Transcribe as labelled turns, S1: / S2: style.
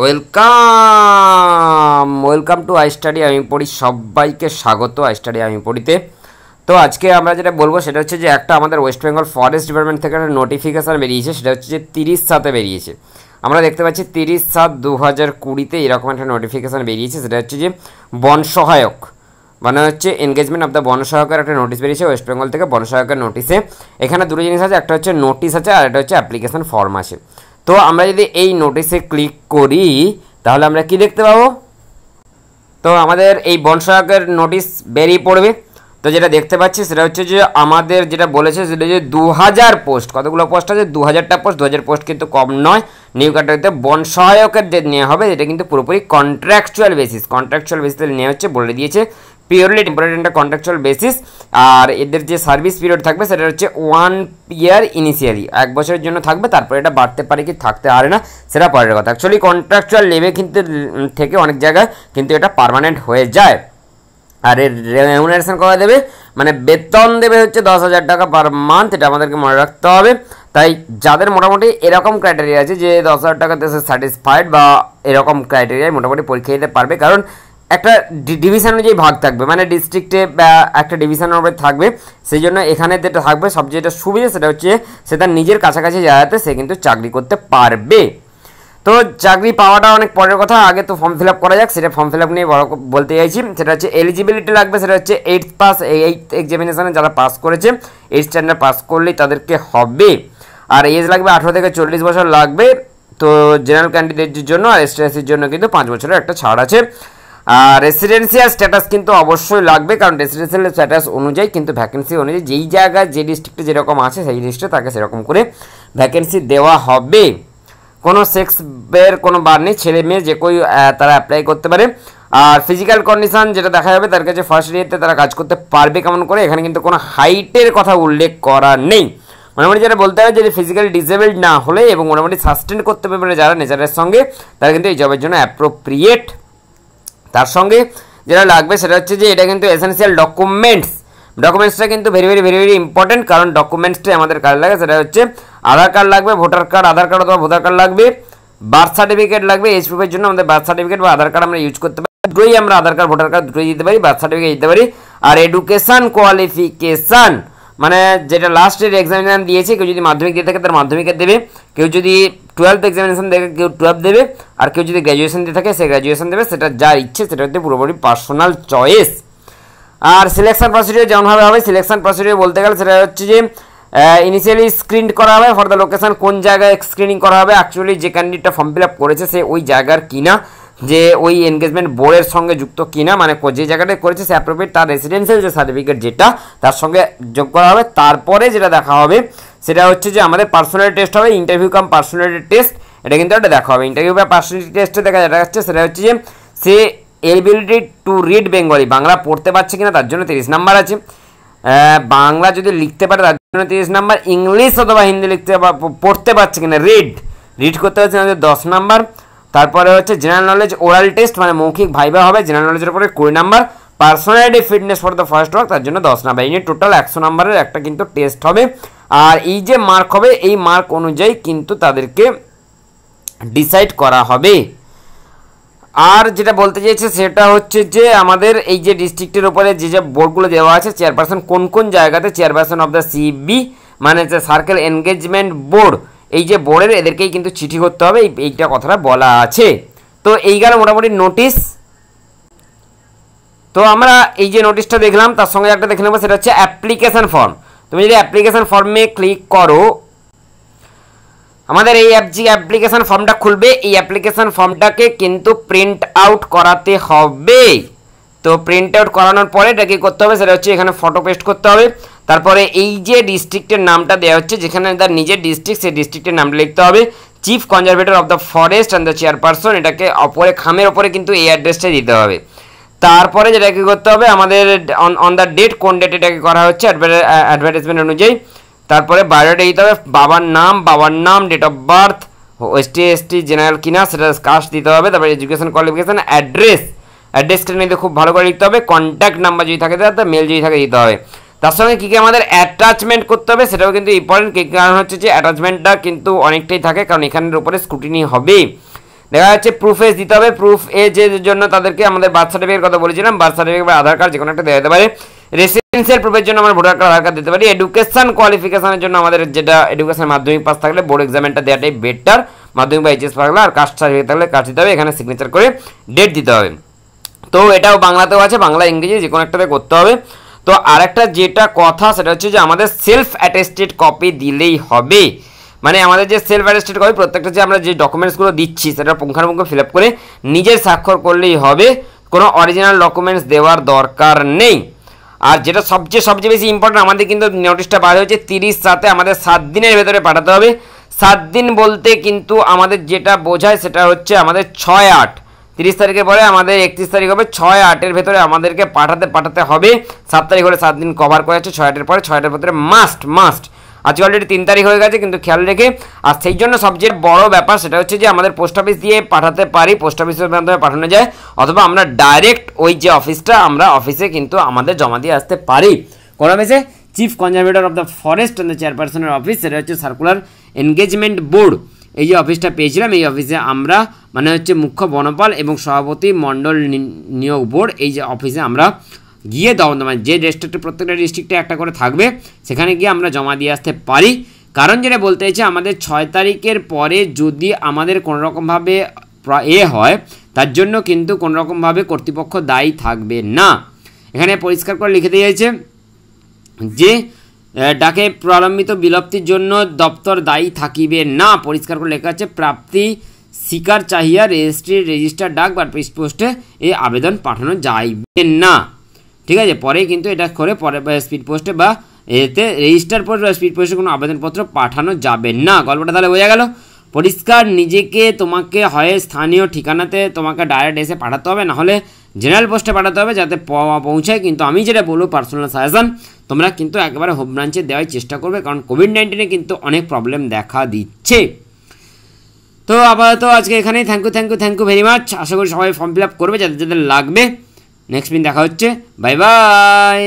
S1: welcome welcome to I study আমি পড়ি সবাইকে স্বাগত আই স্টাডি আমি পড়িতে তো আজকে আমরা যেটা বলবো সেটা হচ্ছে যে একটা আমাদের ওয়েস্ট বেঙ্গল ফরেস্ট ডিপার্টমেন্ট থেকে একটা নোটিফিকেশান বেরিয়েছে সেটা হচ্ছে যে তিরিশ সাতে বেরিয়েছে আমরা দেখতে পাচ্ছি তিরিশ সাত দু হাজার কুড়িতে এরকম একটা নোটিফিকেশান বেরিয়েছে সেটা হচ্ছে যে বন সহায়ক মানে হচ্ছে এনগেজমেন্ট অফ দ্য বনসহায়কের একটা নোটিশ বেরিয়েছে ওয়েস্ট বেঙ্গল থেকে বনসহায়কের নোটিশে এখানে দুটো জিনিস আছে একটা হচ্ছে নোটিশ আছে আর একটা হচ্ছে অ্যাপ্লিকেশান ফর্ম আছে তো আমরা যদি এই নোটিশে ক্লিক করি তাহলে আমরা কি দেখতে পাবো তো আমাদের এই বন সহায়কের নোটিশ বেরিয়ে পড়বে তো যেটা দেখতে পাচ্ছি সেটা হচ্ছে যে আমাদের যেটা বলেছে সেটা যে দু হাজার পোস্ট কতগুলো পোস্ট আছে দু হাজারটা পোস্ট দু হাজার পোস্ট কিন্তু কম নয় নিউ ক্যাটাগরিতে বন সহায়কের যে নেওয়া হবে এটা কিন্তু পুরোপুরি কন্ট্রাকচুয়াল বেসিস কন্ট্রাকচুয়াল বেসিসে নেওয়া হচ্ছে বলে দিয়েছে পিওরলি টেম্পোরারি একটা কন্ট্রাকচুয়াল বেসিস আর এদের যে সার্ভিস পিরিয়ড থাকবে সেটা হচ্ছে ওয়ান ইয়ার ইনিশিয়ালি এক বছরের জন্য থাকবে তারপরে এটা বাড়তে পারে কি থাকতে পারে না সেটা পরের কথা অ্যাকচুয়ালি কন্ট্রাকচুয়াল লেভে কিন্তু থেকে অনেক জায়গায় কিন্তু এটা পারমানেন্ট হয়ে যায় আর এর রেমুনারেশন করা দেবে মানে বেতন দেবে হচ্ছে দশ হাজার টাকা পার মান্থ এটা আমাদেরকে মনে রাখতে হবে তাই যাদের মোটামুটি এরকম ক্রাইটেরিয়া আছে যে দশ হাজার টাকাতে স্যাটিসফাইড বা এরকম ক্রাইটেরিয়ায় মোটামুটি পরীক্ষা দিতে পারবে কারণ একটা ডিভিশন অনুযায়ী ভাগ থাকবে মানে ডিস্ট্রিক্টে একটা ডিভিশন থাকবে সেই জন্য এখানে যেটা থাকবে সবচেয়ে যেটা সুবিধা সেটা হচ্ছে সে তার নিজের কাছাকাছি জায়গাতে সে কিন্তু চাকরি করতে পারবে তো চাকরি পাওয়াটা অনেক পরের কথা আগে তো ফর্ম ফিল আপ করা যাক সেটা ফর্ম ফিল আপ নিয়ে বলতে চাইছি সেটা হচ্ছে এলিজিবিলিটি লাগবে সেটা হচ্ছে এইট পাস এইট এক্সামিনেশানে যারা পাস করেছে এইট স্ট্যান্ডার্ড পাস করলেই তাদেরকে হবে আর এজ লাগবে আঠেরো থেকে চল্লিশ বছর লাগবে তো জেনারেল ক্যান্ডিডেটের জন্য আর এসটিএসির জন্য কিন্তু পাঁচ বছরের একটা ছাড় আছে রেসিডেন্সিয়াল স্ট্যাটাস কিন্তু অবশ্যই লাগবে কারণ রেসিডেন্সিয়াল স্ট্যাটাস অনুযায়ী কিন্তু ভ্যাকেন্সি অনুযায়ী যেই জায়গায় যে ডিস্ট্রিক্টে যেরকম আছে সেই ডিস্ট্রিক্টে তাকে সেরকম করে ভ্যাকেন্সি দেওয়া হবে কোনো সেক্স বের কোনো বার নেই ছেলে মেয়ে যে কেউ তারা অ্যাপ্লাই করতে পারে আর ফিজিক্যাল কন্ডিশন যেটা দেখা যাবে তার কাছে ফার্স্ট ইয়ারতে তারা কাজ করতে পারবে কেমন করে এখানে কিন্তু কোনো হাইটের কথা উল্লেখ করা নেই মোটামুটি যারা বলতে হবে যে ফিজিক্যাল ডিসেবেলড না হলে এবং মোটামুটি সাস্টেন করতে পারবে যারা নেচারের সঙ্গে তারা কিন্তু এই জবের জন্য অ্যাপ্রোপ্রিয়েট তার সঙ্গে যেটা লাগবে সেটা হচ্ছে যে এটা কিন্তু এসেন্সিয়াল ডকুমেন্টস ডকুমেন্টসটা কিন্তু very very very very important কারণ ডকুমেন্টসটাই আমাদের কাজ লাগে সেটা হচ্ছে আধার কার্ড লাগবে ভোটার কার্ড আধার কার্ড অথবা ভোটার কার্ড লাগবে বার্থ সার্টিফিকেট লাগবে এইচ প্রুফের জন্য আমাদের বার্থ সার্টিফিকেট বা আধার কার্ড আমরা ইউজ করতে পারি দুটোই আমরা আধার কার্ড ভোটার কার্ড দুটোই দিতে পারি বার্থ সার্টিফিকেট দিতে পারি আর এডুকেশান কোয়ালিফিকেশান মানে যেটা লাস্টের এক্সামিনেশন দিয়েছে কেউ যদি মাধ্যমিক দিয়ে থাকে তার মাধ্যমিকের দেবে কেউ যদি টুয়েলভ এক্সামিনেশন দেখে কেউ টুয়েলভ দেবে আর কেউ যদি গ্র্যাজুয়েশন দিয়ে থাকে সে গ্র্যাজুয়েশন দেবে সেটা যা ইচ্ছে সেটা হচ্ছে পুরোপুরি পার্সোনাল চয়েস আর সিলেকশন প্রসিডিওর যেমনভাবে হবে সিলেকশন প্রসিডিওর বলতে গেলে সেটা হচ্ছে যে ইনিশিয়ালি স্ক্রিন করা হবে ফর দ্য লোকেশান কোন জায়গায় স্ক্রিনিং করা হবে অ্যাকচুয়ালি যে ক্যান্ডিডেটটা ফর্ম ফিল আপ করেছে সে ওই জায়গার কিনা যে ওই এনগেজমেন্ট বোর্ডের সঙ্গে যুক্ত কিনা মানে যে জায়গাটায় করেছে সে অ্যাপ্রোপ্রিয়েট তার রেসিডেন্সিয়াল যে সার্টিফিকেট যেটা তার সঙ্গে যোগ করা হবে তারপরে যেটা দেখা হবে সেটা হচ্ছে যে আমাদের পার্সোনাল টেস্ট হবে ইন্টারভিউ কাম পার্সোনাল টেস্ট এটা কিন্তু একটা দেখা হবে ইন্টারভিউ বা পার্সোনাল টেস্টে দেখা যেটা যাচ্ছে সেটা হচ্ছে যে সে ability to read Bengali Bangla পড়তে পারছে কিনা তার জন্য তিরিশ নাম্বার আছে বাংলা যদি লিখতে পারে তার জন্য তিরিশ নাম্বার ইংলিশ অথবা হিন্দি লিখতে পড়তে পারছে কিনা রিড রিড করতে পারছে না দশ নাম্বার তারপরে হচ্ছে জেনারেল নলেজ ওরাল টেস্ট মানে মৌখিক ভাইবা হবে জেনারেল নলেজের উপরে কুড়ি number personality fitness for the first work তার জন্য দশ নাম্বার এই নিয়ে টোটাল একশো নাম্বারের একটা কিন্তু টেস্ট হবে আর এই যে মার্ক হবে এই মার্ক অনুযায়ী কিন্তু তাদেরকে ডিসাইড করা হবে আর যেটা বলতে চাইছে সেটা হচ্ছে যে আমাদের এই যে ডিস্ট্রিক্টের উপরে যে যে বোর্ডগুলো দেওয়া আছে চেয়ারপারসন কোন কোন জায়গাতে চেয়ারপারসন অফ দ্য সিবি মানে যে সার্কেল এনগেজমেন্ট বোর্ড এই যে বোর্ডের এদেরকেই কিন্তু চিঠি করতে হবে এইটা কথাটা বলা আছে তো এই গেল মোটামুটি নোটিশ তো আমরা এই যে নোটিশটা দেখলাম তার সঙ্গে একটা দেখে নেবো সেটা হচ্ছে অ্যাপ্লিকেশান ফর্ম তুমি যদি অ্যাপ্লিকেশান ফর্মে ক্লিক করো আমাদের এই অ্যাপ যে অ্যাপ্লিকেশান ফর্মটা খুলবে এই অ্যাপ্লিকেশান ফর্মটাকে কিন্তু প্রিন্ট আউট করাতে হবে তো প্রিন্ট আউট করানোর পরে এটা কী করতে হবে সেটা হচ্ছে এখানে ফটো পেস্ট করতে হবে তারপরে এই যে ডিস্ট্রিক্টের নামটা দেওয়া হচ্ছে যেখানে তার নিজের ডিস্ট্রিক্ট সেই ডিস্ট্রিক্টের নামটা লিখতে হবে chief conservator of the forest and the chairperson এটাকে অপরে খামের ওপরে কিন্তু এই অ্যাড্রেসটাই দিতে হবে তারপরে যেটা কী করতে হবে আমাদের অন দ্য ডেট কোন ডেট এটাকে করা হচ্ছে অ্যাডভার্টাইজমেন্ট অনুযায়ী তারপরে বায়োডাটা দিতে হবে বাবার নাম বাবার নাম date of birth ST ST general কিনা সেটা কাস্ট দিতে হবে তারপরে এডুকেশন কোয়ালিফিকেশান অ্যাড্রেস অ্যাড্রেসটা নিতে খুব ভালো করে লিখতে হবে কন্ট্যাক্ট নাম্বার যদি থাকে তাহলে মেল যদি থাকে দিতে হবে তার সঙ্গে কী কী আমাদের অ্যাটাচমেন্ট করতে হবে সেটাও কিন্তু ইম্পর্টেন্ট কারণ হচ্ছে যে অ্যাটাচমেন্টটা কিন্তু অনেকটাই থাকে কারণ এখানের উপরে স্কুটিনি হবে দেখা যাচ্ছে প্রুফ এজ দিতে হবে প্রুফ এজ এর জন্য তাদেরকে আমাদের বার্থ সার্টিফিকেট কথা বলেছিলাম বার্থ সার্টিফিকেট বা আধার কার্ড যে কোনো একটা দেওয়া যেতে পারে রেসিডেন্সিয়াল প্রুফের জন্য আমরা ভোটার কার্ড আধার কার্ড দিতে পারি এডুকেশন কোয়ালিফিকেশনের জন্য আমাদের যেটা এডুকেশন মাধ্যমিক পাস থাকলে বোর্ড এক্সামেন্টটা দেওয়াটাই বেটার মাধ্যমিক বা এইচএস থাকলে আর কাস্ট সার্টিফিকেট থাকলে কাস্ট দিতে হবে এখানে সিগনেচার করে ডেট দিতে হবে তো এটাও বাংলাতেও আছে বাংলা ইংরেজি যে কোনো একটাতে করতে হবে তো আরেকটা যেটা কথা সেটা হচ্ছে যে আমাদের সেলফ অ্যাটেস্টেড কপি দিলেই হবে মানে আমাদের যে সেলফ অ্যাটেস্টেড কপি প্রত্যেকটা যে আমরা যে ডকুমেন্টসগুলো দিচ্ছি সেটা পুঙ্খানুপুঙ্খ ফিল আপ করে নিজের স্বাক্ষর করলেই হবে কোনো অরিজিনাল ডকুমেন্টস দেওয়ার দরকার নেই আর যেটা সবচেয়ে সবচেয়ে বেশি ইম্পর্টেন্ট আমাদের কিন্তু নোটিশটা বার হয়েছে তিরিশ সাথে আমাদের সাত দিনের ভেতরে পাঠাতে হবে সাত দিন বলতে কিন্তু আমাদের যেটা বোঝায় সেটা হচ্ছে আমাদের ছয় আট তিরিশ তারিখের পরে আমাদের একত্রিশ তারিখ হবে ছয় আটের ভেতরে আমাদেরকে পাঠাতে পাঠাতে হবে সাত তারিখ হলে সাত দিন কভার করা হচ্ছে ছয় আটের পরে ছয় আটের ভেতরে মাস্ট মাস্ট আজকে অলরেডি তিন তারিখ হয়ে গেছে কিন্তু খেয়াল রেখে আর সেই জন্য সবচেয়ে বড় ব্যাপার সেটা হচ্ছে যে আমাদের পোস্ট অফিস দিয়ে পাঠাতে পারি পোস্ট অফিসের মাধ্যমে পাঠানো যায় অথবা আমরা ডাইরেক্ট ওই যে অফিসটা আমরা অফিসে কিন্তু আমাদের জমা দিয়ে আসতে পারি কোন অফিসে chief conservator of the forest and the চেয়ারপারসনের অফিস সেটা হচ্ছে সার্কুলার এনগেজমেন্ট বোর্ড এই যে অফিসটা পেয়েছিলাম এই অফিসে আমরা মানে হচ্ছে মুখ্য বনপাল এবং সভাপতি মণ্ডল নিয়োগ বোর্ড এই যে অফিসে আমরা গিয়ে দাও মানে যে ডিস্ট্রিক্টে প্রত্যেকটা ডিস্ট্রিক্টে একটা করে থাকবে সেখানে গিয়ে আমরা জমা দিয়ে আসতে পারি কারণ যেটা বলতে চাইছে আমাদের ছয় তারিখের পরে যদি আমাদের কোনোরকমভাবে এ হয় তার জন্য কিন্তু কোনোরকমভাবে কর্তৃপক্ষ দায়ী থাকবে না এখানে পরিষ্কার করে লিখে দিয়েছে যে ডাকে প্রলম্বিত বিলপ্তির জন্য দপ্তর দায়ী থাকিবে না পরিষ্কার করে লেখা আছে প্রাপ্তি শিকার চাহিয়া রেজিস্ট্রি রেজিস্টার ডাক বা পোস্টে এই আবেদন পাঠানো যাইবে না ঠিক আছে পরে কিন্তু এটা করে পরে স্পিড পোস্টে বা এতে রেজিস্টার পোস্ট বা স্পিড পোস্টে কোনো আবেদনপত্র পাঠানো যাবে না গল্পটা তাহলে বোঝা গেল পরিষ্কার নিজেকে তোমাকে হয় স্থানীয় ঠিকানাতে তোমাকে ডাইরেক্ট এসে পাঠাতে হবে নাহলে জেনারেল পোস্টে পাঠাতে হবে যাতে পৌঁছায় কিন্তু আমি যেটা বলবো পার্সোনাল সাজেশন তোমরা কিন্তু একেবারে হোম ব্রাঞ্চে দেওয়ার চেষ্টা করবে কারণ কোভিড নাইন্টিনে কিন্তু অনেক প্রবলেম দেখা দিচ্ছে তো আপাতত আজকে এখানেই thank you thank you thank you very much আশা করি সবাই ফর্ম ফিল আপ করবে যাদের যাদের লাগবে নেক্সট দিন দেখা হচ্ছে বাই বাই